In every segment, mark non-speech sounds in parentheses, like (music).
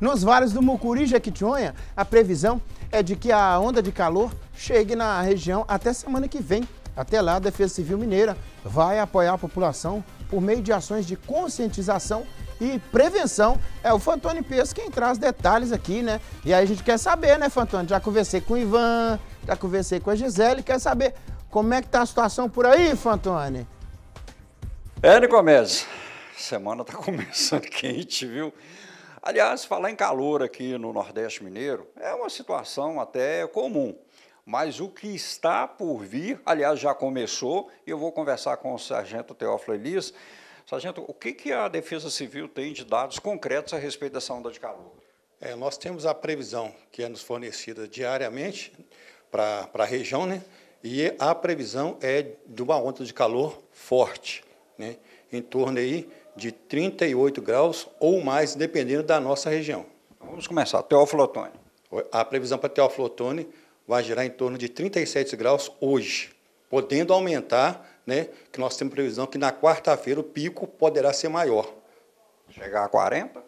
Nos vales do Mucuri e Jequitinhonha, a previsão é de que a onda de calor chegue na região até semana que vem. Até lá, a Defesa Civil Mineira vai apoiar a população por meio de ações de conscientização e prevenção. É o Fantoni Peso quem traz detalhes aqui, né? E aí a gente quer saber, né, Fantoni? Já conversei com o Ivan, já conversei com a Gisele, quer saber como é que tá a situação por aí, Fantoni? É, Nicomedes, semana tá começando (laughs) quente, viu? Aliás, falar em calor aqui no Nordeste Mineiro é uma situação até comum. Mas o que está por vir, aliás, já começou, e eu vou conversar com o sargento Teófilo Elias. Sargento, o que, que a Defesa Civil tem de dados concretos a respeito dessa onda de calor? É, nós temos a previsão que é nos fornecida diariamente para a região, né? e a previsão é de uma onda de calor forte, né? em torno aí de 38 graus ou mais, dependendo da nossa região. Vamos começar. Teófilo Otoni. A previsão para Teófilo Otoni vai gerar em torno de 37 graus hoje, podendo aumentar, né, que nós temos previsão que na quarta-feira o pico poderá ser maior. Chegar a 40?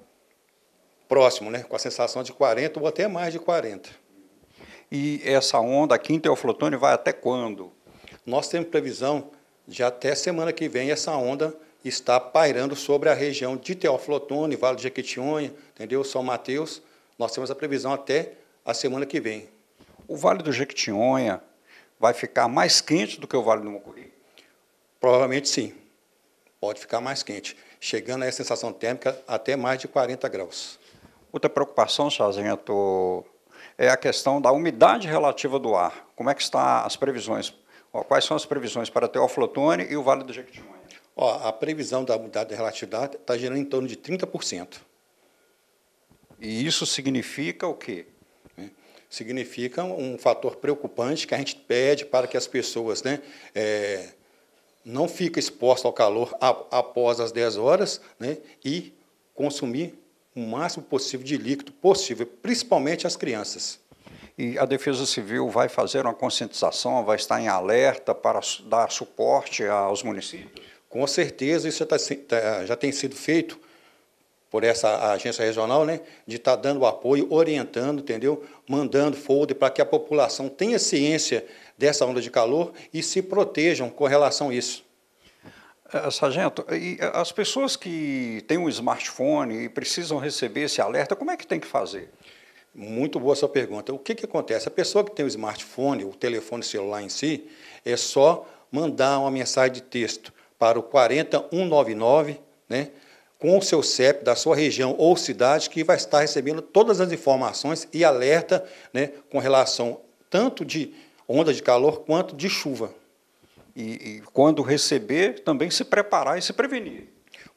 Próximo, né, com a sensação de 40 ou até mais de 40. E essa onda aqui em Teoflotone vai até quando? Nós temos previsão de até semana que vem essa onda está pairando sobre a região de Teoflotone, Vale de Jequitinhonha, entendeu? São Mateus. Nós temos a previsão até a semana que vem. O Vale do Jequitinhonha vai ficar mais quente do que o Vale do Mucuri? Provavelmente sim. Pode ficar mais quente, chegando a sensação térmica até mais de 40 graus. Outra preocupação, Sargento, é a questão da umidade relativa do ar. Como é que estão as previsões? Quais são as previsões para Teoflotone e o Vale do Jequitinhonha? Ó, a previsão da unidade relatividade está gerando em torno de 30%. E isso significa o quê? Né? Significa um fator preocupante que a gente pede para que as pessoas né, é, não fiquem expostas ao calor após as 10 horas né, e consumir o máximo possível de líquido possível, principalmente as crianças. E a Defesa Civil vai fazer uma conscientização, vai estar em alerta para dar suporte aos municípios? Com certeza isso já, tá, tá, já tem sido feito por essa agência regional, né, de estar tá dando apoio, orientando, entendeu? Mandando folder para que a população tenha ciência dessa onda de calor e se protejam com relação a isso. É, sargento, as pessoas que têm um smartphone e precisam receber esse alerta, como é que tem que fazer? Muito boa sua pergunta. O que, que acontece? A pessoa que tem o smartphone, o telefone celular em si, é só mandar uma mensagem de texto para o 40199, né, com o seu CEP da sua região ou cidade, que vai estar recebendo todas as informações e alerta né, com relação tanto de onda de calor quanto de chuva. E, e quando receber, também se preparar e se prevenir.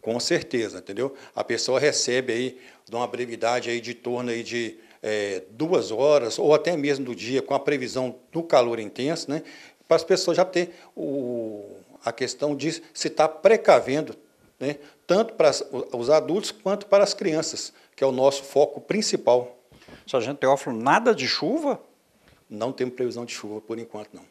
Com certeza, entendeu? A pessoa recebe aí de uma brevidade aí de torno aí de é, duas horas ou até mesmo do dia, com a previsão do calor intenso, né? Para as pessoas já ter o a questão de se estar tá precavendo, né, tanto para os adultos quanto para as crianças, que é o nosso foco principal. Sargento Teófilo, nada de chuva? Não temos previsão de chuva por enquanto, não.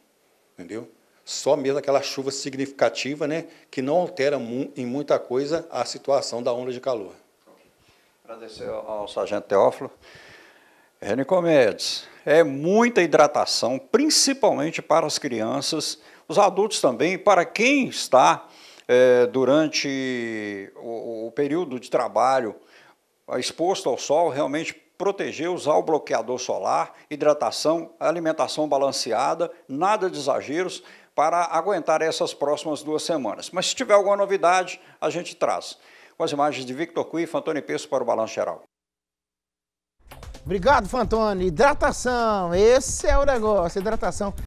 Entendeu? Só mesmo aquela chuva significativa, né, que não altera mu em muita coisa a situação da onda de calor. Agradecer ao Sargento Teófilo. Renicomedes, é muita hidratação, principalmente para as crianças os adultos também, para quem está é, durante o, o, período de trabalho eh, exposto ao sol, realmente proteger, usar o bloqueador solar, hidratação, alimentação balanceada, nada de exageros para aguentar essas próximas duas semanas. Mas se tiver alguma novidade, a gente traz. Com as imagens de Victor Cuif, Antônio Peço para o Balanço Geral. Obrigado, Fantoni. Hidratação, esse é o negócio, hidratação.